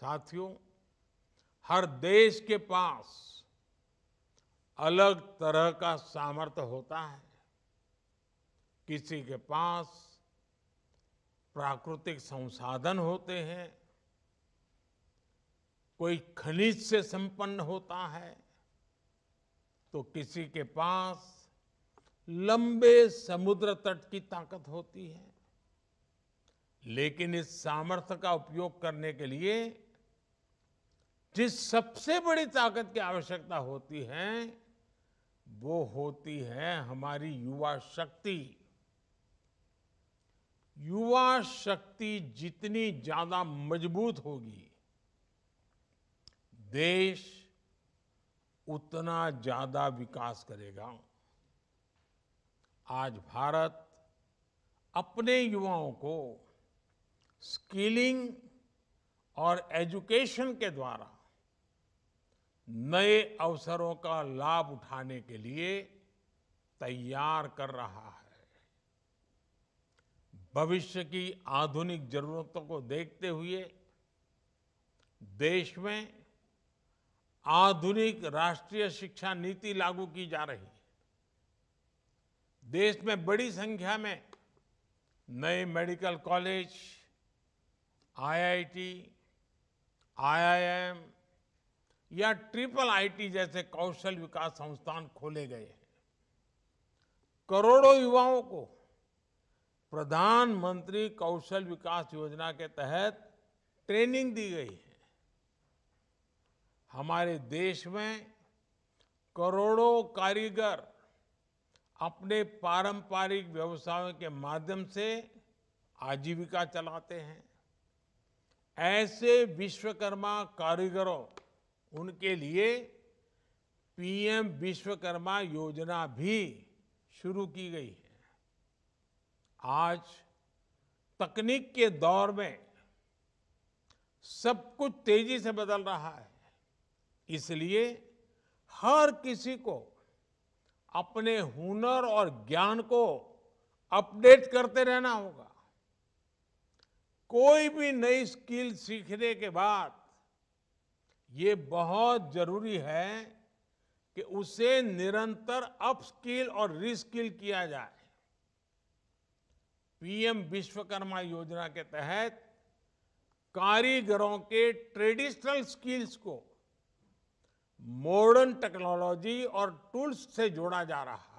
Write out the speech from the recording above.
साथियों हर देश के पास अलग तरह का सामर्थ्य होता है किसी के पास प्राकृतिक संसाधन होते हैं कोई खनिज से संपन्न होता है तो किसी के पास लंबे समुद्र तट की ताकत होती है लेकिन इस सामर्थ्य का उपयोग करने के लिए जिस सबसे बड़ी ताकत की आवश्यकता होती है वो होती है हमारी युवा शक्ति युवा शक्ति जितनी ज्यादा मजबूत होगी देश उतना ज्यादा विकास करेगा आज भारत अपने युवाओं को स्किलिंग और एजुकेशन के द्वारा नए अवसरों का लाभ उठाने के लिए तैयार कर रहा है भविष्य की आधुनिक जरूरतों को देखते हुए देश में आधुनिक राष्ट्रीय शिक्षा नीति लागू की जा रही है देश में बड़ी संख्या में नए मेडिकल कॉलेज आईआईटी, आईआईएम, या ट्रिपल आईटी जैसे कौशल विकास संस्थान खोले गए हैं करोड़ों युवाओं को प्रधानमंत्री कौशल विकास योजना के तहत ट्रेनिंग दी गई है हमारे देश में करोड़ों कारीगर अपने पारंपरिक व्यवसायों के माध्यम से आजीविका चलाते हैं ऐसे विश्वकर्मा कारीगरों उनके लिए पीएम विश्वकर्मा योजना भी शुरू की गई है आज तकनीक के दौर में सब कुछ तेजी से बदल रहा है इसलिए हर किसी को अपने हुनर और ज्ञान को अपडेट करते रहना होगा कोई भी नई स्किल सीखने के बाद ये बहुत जरूरी है कि उसे निरंतर अपस्किल और रिस्किल किया जाए पीएम विश्वकर्मा योजना के तहत कारीगरों के ट्रेडिशनल स्किल्स को मॉडर्न टेक्नोलॉजी और टूल्स से जोड़ा जा रहा है